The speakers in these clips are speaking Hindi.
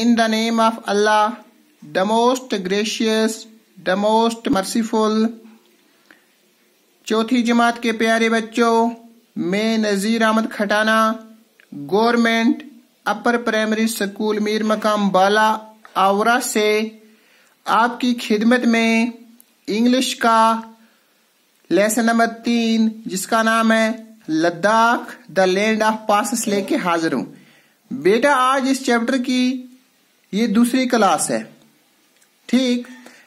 In the name of Allah, the most gracious, the most merciful. चौथी जमात के प्यारे बच्चों मैं Nazir Ahmad Khatana government upper primary school Mir Maqam Bala आवरा से आपकी खिदमत में इंग्लिश का लेसन नंबर तीन जिसका नाम है Ladakh the land of passes लेके हाजिर हूँ बेटा आज इस चैप्टर की ये दूसरी क्लास है ठीक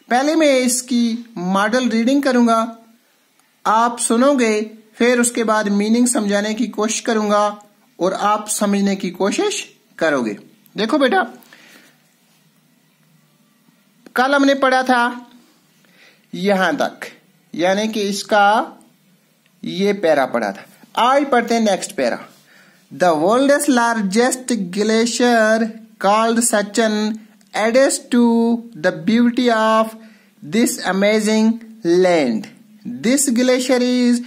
पहले मैं इसकी मॉडल रीडिंग करूंगा आप सुनोगे फिर उसके बाद मीनिंग समझाने की कोशिश करूंगा और आप समझने की कोशिश करोगे देखो बेटा कल हमने पढ़ा था यहां तक यानी कि इसका ये पैरा पढ़ा था आज पढ़ते हैं next para the world largest glacier called Sachin adds to the beauty of this amazing land. This glacier is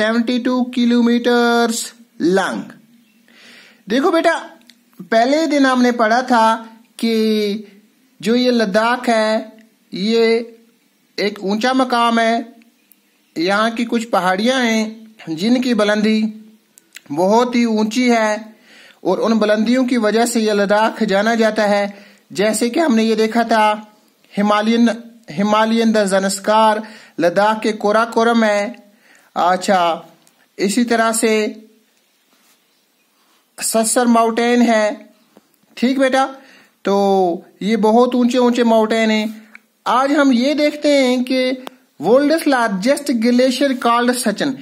72 kilometers long. देखो बेटा पहले दिन हमने पढ़ा था कि जो ये लद्दाख है ये एक ऊंचा मकाम है यहाँ की कुछ पहाड़ियाँ हैं जिनकी बुलंदी बहुत ही ऊंची है और उन बुलंदियों की वजह से यह लद्दाख जाना जाता है जैसे कि हमने ये देखा था हिमालयन हिमालयन द जनस्कार लद्दाख के कोराकोरम है अच्छा इसी तरह से सस्सर माउंटेन है ठीक बेटा तो ये बहुत ऊंचे ऊंचे माउंटेन है आज हम ये देखते हैं कि world largest glacier called Siachen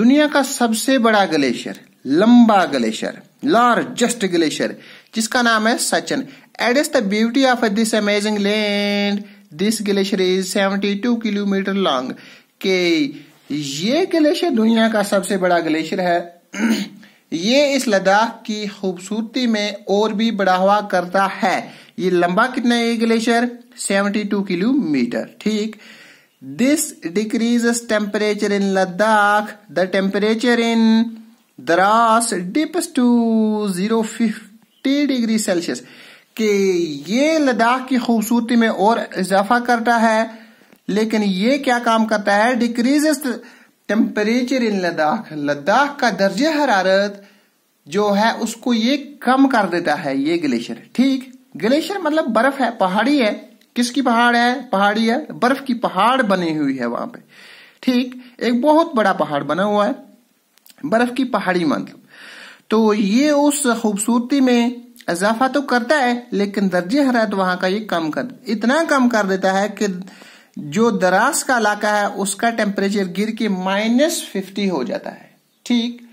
दुनिया का सबसे बड़ा ग्लेशियर लंबा ग्लेशियर लार्जेस्ट ग्लेशियर जिसका नाम है Siachen at is the beauty of this amazing land this glacier is seventy two kilometre long के ये ग्लेशियर दुनिया का सबसे बड़ा ग्लेशियर है ये इस लद्दाख की खूबसूरती में और भी बढ़ावा करता है ये लंबा कितना है ये ग्लेशियर 72 किलोमीटर ठीक this decrease temperature in Ladakh the temperature in Dras dips to zero fifty degree Celsius कि ये लद्दाख की खूबसूरती में और इजाफा करता है लेकिन ये क्या काम करता है decreases temperature in Ladakh Ladakh का दर्ज हरारत जो है उसको ये कम कर देता है ये ग्लेशियर ठीक ग्लेशियर मतलब बर्फ है पहाड़ी है किसकी पहाड़ है पहाड़ी है बर्फ की पहाड़ बनी हुई है वहां पे ठीक एक बहुत बड़ा पहाड़ बना हुआ है बर्फ की पहाड़ी मतलब तो ये उस खूबसूरती में इजाफा तो करता है लेकिन दर्ज हरात वहां का ये कम कर इतना कम कर देता है कि जो दराज का इलाका है उसका टेम्परेचर गिर के माइनस फिफ्टी हो जाता है ठीक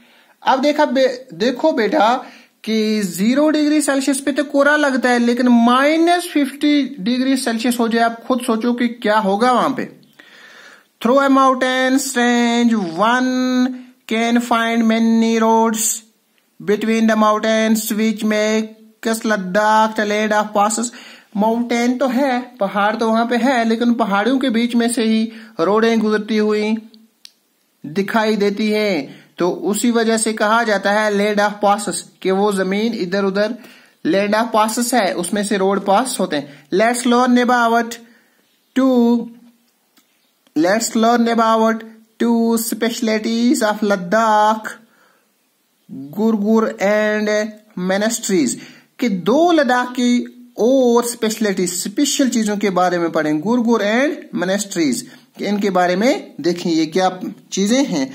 अब देखा बे, देखो बेटा कि जीरो डिग्री सेल्सियस पे तो कोरा लगता है लेकिन माइनस फिफ्टी डिग्री सेल्सियस हो जाए आप खुद सोचो कि क्या होगा वहां पे through a mountain range one can find many roads between the mountains which makes Ladakh the land of passes mountain तो है पहाड़ तो वहां पे है लेकिन पहाड़ियों के बीच में से ही रोडें गुजरती हुई दिखाई देती हैं तो उसी वजह से कहा जाता है लैंड ऑफ पासस कि वो जमीन इधर उधर लैंड ऑफ पासस है उसमें से रोड पास होते हैं let's learn about two let's learn about two specialities of Ladakh Gurgur and Monasteries के दो लद्दाख की और स्पेशलिटी स्पेशल चीजों के बारे में पढ़ें गुरगुर एंड मनेस्ट्रीज इनके बारे में देखें ये क्या चीजें हैं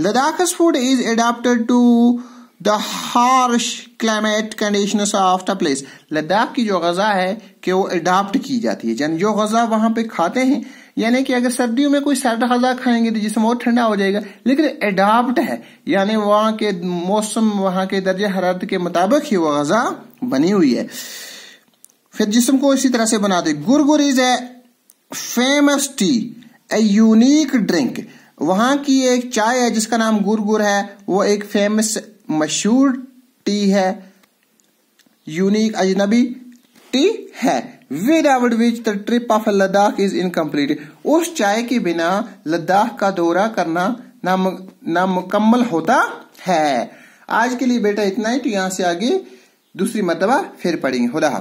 Ladakh food is adapted to the harsh climate condition of the place Ladakh की जो गजा है कि वो अडाप्ट की जाती है यानी जो गजा वहां पे खाते हैं यानी कि अगर सर्दियों में कोई सर्द गजा खाएंगे तो जिसम और ठंडा हो जाएगा लेकिन अडाप्ट है यानी वहां के मौसम वहां के दर्ज हरारत के मुताबिक ही वो गजा बनी हुई है फिर जिसम को इसी तरह से बनाते Gurgur is a famous tea a unique drink वहां की एक चाय है जिसका नाम गुरगुर है वो एक फेमस मशहूर टी है यूनिक अजनबी टी है without which the trip of Ladakh is incomplete उस चाय के बिना लद्दाख का दौरा करना नाम नामुकम्मल होता है आज के लिए बेटा इतना ही तो यहां से आगे दूसरी मरतबा फिर पड़ेंगे खुदा